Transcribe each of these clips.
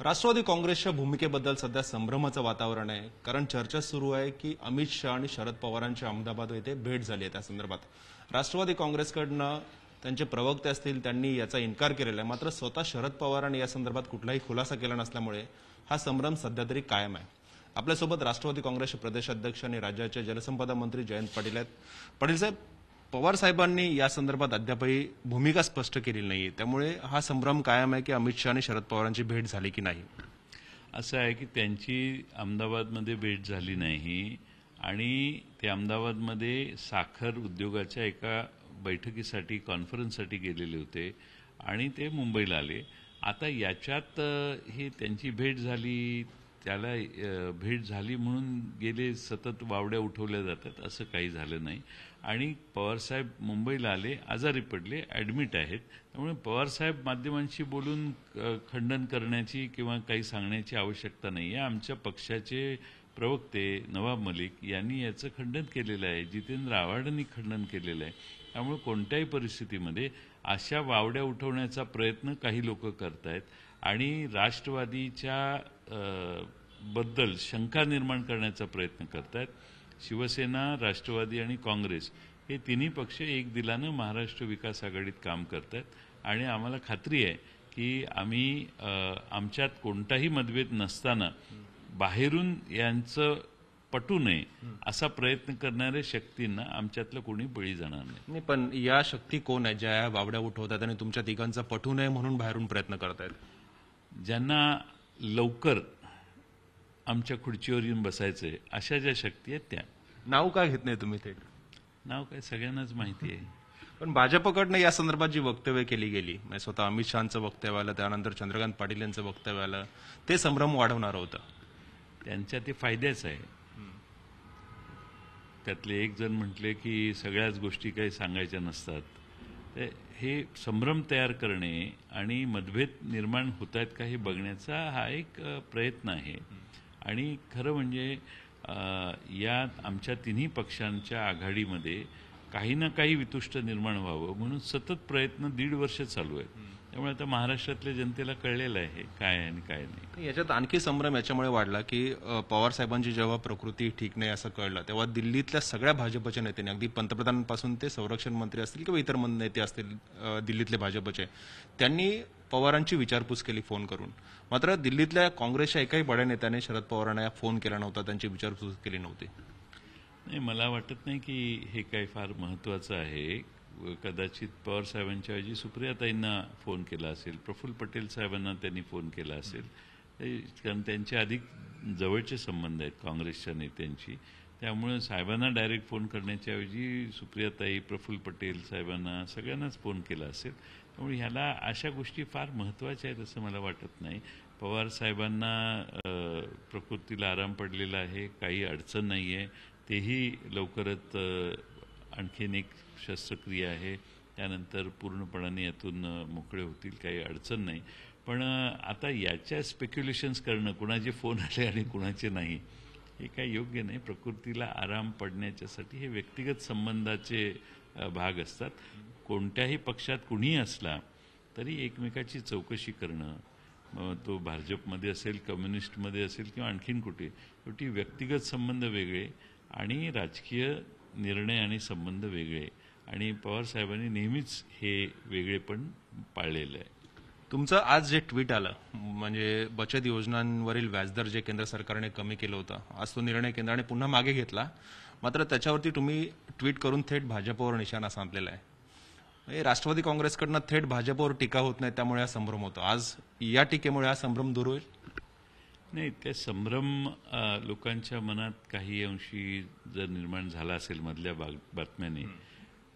राष्ट्रवादी काँग्रेसच्या भूमिकेबद्दल सध्या संभ्रमाचं वातावरण आहे कारण चर्चा सुरू आहे की अमित शहा आणि शरद पवारांची अहमदाबाद येथे भेट झाली आहे त्या संदर्भात राष्ट्रवादी काँग्रेसकडनं त्यांचे प्रवक्ते असतील त्यांनी याचा इन्कार केलेला आहे मात्र स्वतः शरद पवारांनी या संदर्भात कुठलाही खुलासा केला नसल्यामुळे हा संभ्रम सध्या तरी कायम आहे आपल्यासोबत राष्ट्रवादी काँग्रेसचे प्रदेशाध्यक्ष आणि राज्याचे जलसंपदा मंत्री जयंत पाटील आहेत पाटील साहेब पवार साहेबांनी या संदर्भात अद्यापही भूमिका स्पष्ट केलेली नाही त्यामुळे हा संभ्रम कायम आहे की अमित शहा आणि शरद पवारांची भेट झाली की नाही असं आहे की त्यांची अहमदाबादमध्ये भेट झाली नाही आणि ते अहमदाबादमध्ये साखर उद्योगाच्या एका बैठकीसाठी कॉन्फरन्ससाठी गेलेले होते आणि ते मुंबईला आले आता याच्यात हे त्यांची भेट झाली त्याला भेट झाली म्हणून गेले सतत वावड्या उठवल्या जातात असं काही झालं नाही आणि पवारसाहेब मुंबईला आले आजारी पडले ॲडमिट आहेत त्यामुळे पवारसाहेब माध्यमांशी बोलून खंडन करण्याची किंवा काही सांगण्याची आवश्यकता नाही आहे आमच्या पक्षाचे प्रवक्ते नवाब मलिक यांनी याचं खंडन केलेलं आहे जितेंद्र आव्हाडांनी खंडन केलेलं आहे त्यामुळे कोणत्याही परिस्थितीमध्ये अशा वावड्या उठवण्याचा प्रयत्न काही लोक करत आहेत आणि राष्ट्रवादीच्या बद्दल शंका निर्माण करण्याचा प्रयत्न आहेत शिवसेना राष्ट्रवादी आणि काँग्रेस हे तिन्ही पक्ष एक दिलानं महाराष्ट्र विकास आघाडीत काम आहेत आणि आम्हाला खात्री आहे की आम्ही आमच्यात कोणताही मतभेद नसताना बाहेरून यांचं पटू नये असा प्रयत्न करणाऱ्या शक्तींना आमच्यातलं कोणी बळी जाणार नाही पण या शक्ती कोण आहेत ज्या या बावड्या उठवतात आणि तुमच्या तिघांचा पटू नये म्हणून बाहेरून प्रयत्न करतायत ज्यांना लवकर आमच्या खुर्चीवर येऊन बसायचंय अशा ज्या शक्ती आहेत त्या नाव काय घेत नाही तुम्ही ते नाव काय सगळ्यांनाच माहिती आहे पण भाजपकडनं या संदर्भात जी वक्तव्य केली गेली म्हणजे स्वतः अमित शहाचं वक्तव्य आलं त्यानंतर चंद्रकांत पाटील यांचं वक्तव्य आलं ते संभ्रम वाढवणार होतं त्यांच्या ते फायद्याच आहे त्यातले एक जण म्हटले की सगळ्याच गोष्टी काही सांगायच्या नसतात हे संभ्रम तयार करणे आणि मतभेद निर्माण होत आहेत का हे बघण्याचा हा एक प्रयत्न आहे आणि खरं म्हणजे या आमच्या तिन्ही पक्षांच्या आघाडीमध्ये काही ना काही वितुष्ट निर्माण व्हावं म्हणून सतत प्रयत्न दीड वर्ष चालू आहेत त्यामुळे आता महाराष्ट्रातल्या जनतेला कळलेलं आहे काय आणि काय नाही याच्यात आणखी संभ्रम याच्यामुळे वाढला की पवार साहेबांची जेव्हा प्रकृती ठीक नाही असं कळलं तेव्हा दिल्लीतल्या सगळ्या भाजपच्या नेत्यांनी अगदी पंतप्रधानांपासून ते संरक्षण मंत्री असतील किंवा इतर नेते असतील दिल्लीतले भाजपचे त्यांनी पवारांची विचारपूस केली फोन करून मात्र दिल्लीतल्या काँग्रेसच्या एकाही बड्या नेत्याने शरद पवारांना फोन केला नव्हता त्यांची विचारपूस केली नव्हती नाही मला वाटत नाही की हे काही फार महत्वाचं आहे कदाचित पवार साहेबांच्या सुप्रियाताईंना फोन केला असेल प्रफुल्ल पटेल साहेबांना त्यांनी फोन केला असेल कारण त्यांचे अधिक जवळचे संबंध आहेत काँग्रेसच्या नेत्यांची त्यामुळे साहेबांना डायरेक्ट फोन करण्याच्याऐवजी सुप्रियाताई प्रफुल्ल पटेल साहेबांना सगळ्यांनाच फोन केला असेल त्यामुळे ह्याला अशा गोष्टी फार महत्त्वाच्या आहेत असं मला वाटत नाही पवार साहेबांना प्रकृतीला आराम पडलेला आहे काही अडचण नाही आहे तेही लवकरच आणखीन एक शस्त्रक्रिया आहे त्यानंतर पूर्णपणाने यातून मोकळे होतील काही अडचण नाही पण आता याच्या स्पेक्युलेशन्स करणं कुणाचे फोन आले आणि कुणाचे नाही हे काय योग्य नाही प्रकृतीला आराम पडण्याच्यासाठी हे व्यक्तिगत संबंधाचे भाग असतात कोणत्याही पक्षात कुणी असला तरी एकमेकाची चौकशी करणं तो भाजपमध्ये असेल कम्युनिस्टमध्ये असेल किंवा आणखीन कुठे शेवटी व्यक्तिगत संबंध वेगळे आणि राजकीय निर्णय आणि संबंध वेगळे आणि पवारसाहेबांनी नेहमीच हे वेगळेपण पाळलेलं आहे तुमचं आज जे ट्विट आलं म्हणजे बचत योजनांवरील व्याजदर जे केंद्र सरकारने कमी केलं होतं आज तो निर्णय केंद्राने पुन्हा मागे घेतला मात्र त्याच्यावरती तुम्ही ट्विट करून थेट भाजपवर निशाणा साधलेला आहे म्हणजे राष्ट्रवादी काँग्रेसकडनं थेट भाजपवर टीका होत नाही त्यामुळे हा संभ्रम होतो आज या टीकेमुळे हा संभ्रम दूर होईल नाही त्या संभ्रम लोकांच्या मनात काही अंशी जर निर्माण झाला असेल मधल्या बातम्यांनी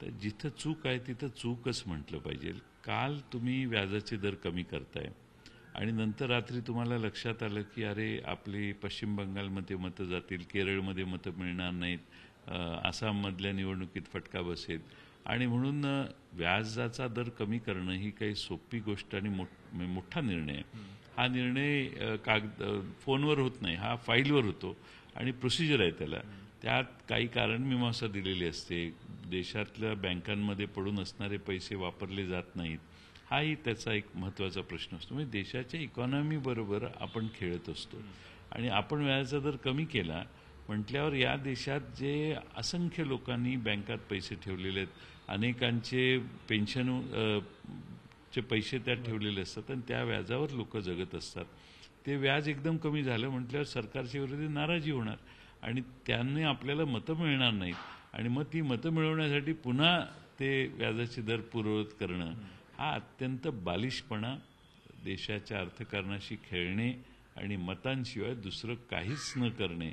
तर जिथं चूक आहे तिथं चूकच म्हटलं पाहिजे काल तुम्ही व्याजाचे दर कमी करताय आणि नंतर रात्री तुम्हाला लक्षात आलं की अरे आपली पश्चिम बंगालमध्ये मतं जातील केरळमध्ये मतं मिळणार नाहीत आसाममधल्या निवडणुकीत फटका बसेल आणि म्हणून व्याजाचा दर कमी करणं ही काही सोपी गोष्ट आणि मोठा निर्णय हा निर्णय कागद फोनवर होत नाही हा फाईलवर होतो आणि प्रोसिजर आहे त्याला त्यात काही कारण मीमांसा दिलेली असते देशातल्या बँकांमध्ये पडून असणारे पैसे वापरले जात नाहीत हाही त्याचा एक महत्त्वाचा प्रश्न असतो म्हणजे देशाच्या इकॉनॉमीबरोबर आपण खेळत असतो आणि आपण व्याजाचा दर कमी केला म्हटल्यावर या देशात जे असंख्य लोकांनी बँकात पैसे ठेवलेले आहेत अनेकांचे पेन्शन चे पैसे त्यात ठेवलेले असतात आणि त्या व्याजावर लोक जगत असतात ते व्याज एकदम कमी झालं म्हटल्यावर सरकारच्या विरोधी नाराजी होणार आणि त्यांनी आपल्याला मतं मिळणार नाहीत आणि मग ती मतं मिळवण्यासाठी पुन्हा ते व्याजाचे दर पूर्ववत करणं हा अत्यंत बालिशपणा देशाच्या अर्थकारणाशी खेळणे आणि मतांशिवाय दुसरं काहीच न करणे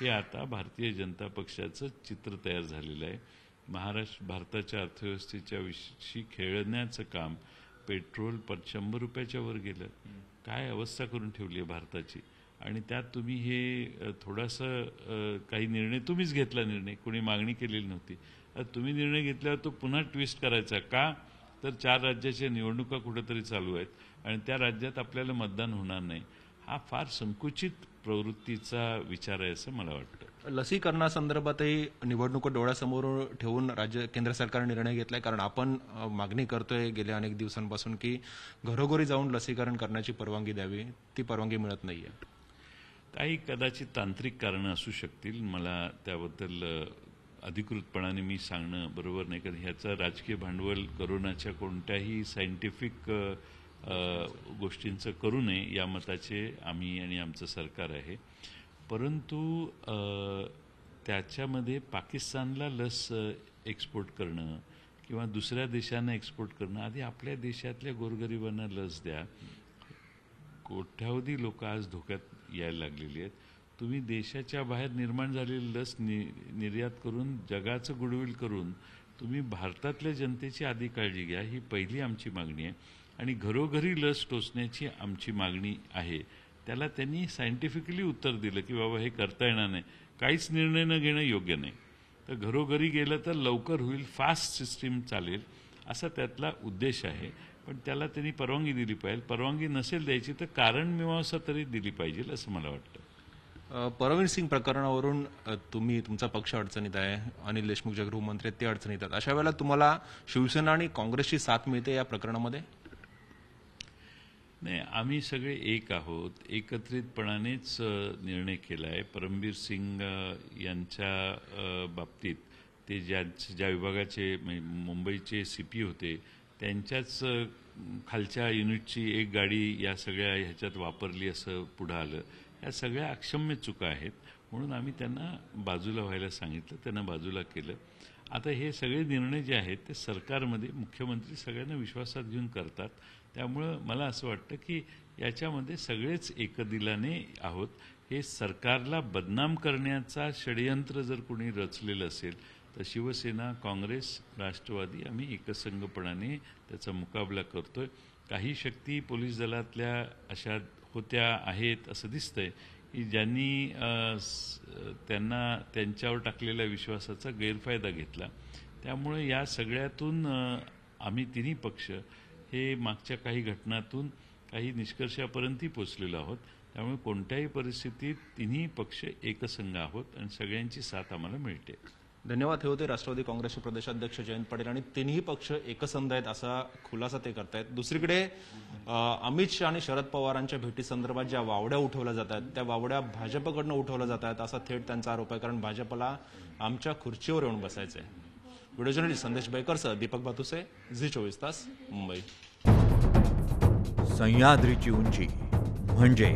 हे आता भारतीय जनता पक्षाचं चित्र तयार झालेलं आहे महाराष्ट्र भारताच्या अर्थव्यवस्थेच्या विषयी खेळण्याचं काम पेट्रोल पर शंभर रुपयाच्या वर गेलं काय अवस्था करून ठेवली आहे भारताची आणि त्यात तुम्ही हे थोडासा काही निर्णय तुम्हीच घेतला निर्णय कोणी मागणी केलेली नव्हती तुम्ही निर्णय घेतल्यावर तो पुन्हा ट्विस्ट करायचा का तर चार राज्याच्या निवडणुका कुठंतरी चालू आहेत आणि त्या राज्यात आपल्याला मतदान होणार नाही हा फार संकुचित प्रवृत्तीचा विचार आहे असं मला वाटतं लसीकरणासंदर्भातही निवडणूक डोळ्यासमोर ठेवून राज्य केंद्र सरकारने निर्णय आहे कारण आपण मागणी करतोय गेल्या अनेक दिवसांपासून की घरोघरी जाऊन लसीकरण करण्याची परवानगी द्यावी ती परवानगी मिळत नाही आहे काही कदाचित तांत्रिक कारणं असू शकतील मला त्याबद्दल अधिकृतपणाने मी सांगणं बरोबर नाही कारण ह्याचं राजकीय भांडवल करोनाच्या कोणत्याही सायंटिफिक गोष्टींचं करू नये या मताचे आम्ही आणि आमचं सरकार आहे परंतु त्याच्यामध्ये पाकिस्तानला लस एक्सपोर्ट करणं किंवा दुसऱ्या देशांना एक्सपोर्ट करणं आधी आपल्या देशातल्या गोरगरिबांना लस द्या कोट्यावधी लोक आज धोक्यात यायला लागलेली आहेत तुम्ही देशाच्या बाहेर निर्माण झालेली लस नि निर्यात करून जगाचं गुडविल करून तुम्ही भारतातल्या जनतेची आधी काळजी घ्या ही पहिली आमची मागणी आहे आणि घरोघरी लस टोचण्याची आमची मागणी आहे त्याला त्यांनी सायंटिफिकली उत्तर दिलं की बाबा हे करता येणार नाही काहीच निर्णय न घेणं योग्य नाही तर घरोघरी गेलं तर लवकर होईल फास्ट सिस्टीम चालेल असा त्यातला उद्देश आहे पण त्याला त्यांनी परवानगी दिली पाहिजे परवानगी नसेल द्यायची तर कारण मीमांसा तरी दिली पाहिजे असं मला वाटतं परवीर सिंग प्रकरणावरून तुम्ही तुमचा पक्ष अडचणीत आहे अनिल देशमुख जे गृहमंत्री आहेत ते अडचणीत आहेत अशा वेळेला तुम्हाला शिवसेना आणि काँग्रेसची साथ मिळते या प्रकरणामध्ये नाही आम्ही सगळे एक आहोत एकत्रितपणानेच निर्णय केला आहे परमबीर सिंग यांच्या बाबतीत ते ज्या ज्या विभागाचे म्हणजे मुंबईचे सी होते त्यांच्याच खालच्या युनिटची एक गाडी या सगळ्या ह्याच्यात वापरली असं पुढं आलं या सगळ्या अक्षम्य चुका आहेत म्हणून आम्ही त्यांना बाजूला व्हायला सांगितलं त्यांना बाजूला केलं आता हे सगळे निर्णय जे आहेत ते सरकारमध्ये मुख्यमंत्री सगळ्यांना विश्वासात घेऊन करतात त्यामुळं मला असं वाटतं की याच्यामध्ये सगळेच एकदिलाने आहोत हे सरकारला बदनाम करण्याचा षडयंत्र जर कोणी रचलेलं असेल तर शिवसेना काँग्रेस राष्ट्रवादी आम्ही एकसंघपणाने त्याचा मुकाबला करतो आहे काही शक्ती पोलीस दलातल्या अशा होत्या आहेत असं दिसतंय की ज्यांनी त्यांना त्यांच्यावर टाकलेल्या विश्वासाचा गैरफायदा घेतला त्यामुळे या सगळ्यातून आम्ही तिन्ही पक्ष हे मागच्या काही घटनातून काही निष्कर्षापर्यंतही पोचलेलो आहोत त्यामुळे कोणत्याही परिस्थितीत तिन्ही पक्ष एकसंघ आहोत आणि सगळ्यांची साथ आम्हाला मिळते धन्यवाद हे होते राष्ट्रवादी काँग्रेसचे प्रदेशाध्यक्ष जयंत पाटील आणि तिन्ही पक्ष एकसंध आहेत असा खुलासा ते करतायत दुसरीकडे अमित शहा आणि शरद पवारांच्या भेटीसंदर्भात ज्या वावड्या उठवल्या जात आहेत त्या वावड्या भाजपकडनं उठवल्या जात आहेत असा थेट त्यांचा आरोप आहे कारण भाजपला आमच्या खुर्चीवर येऊन बसायचं आहे video journalist Sandesh sir Deepak बातुसे झी चोवीस तास मुंबई सह्याद्रीची उंची म्हणजे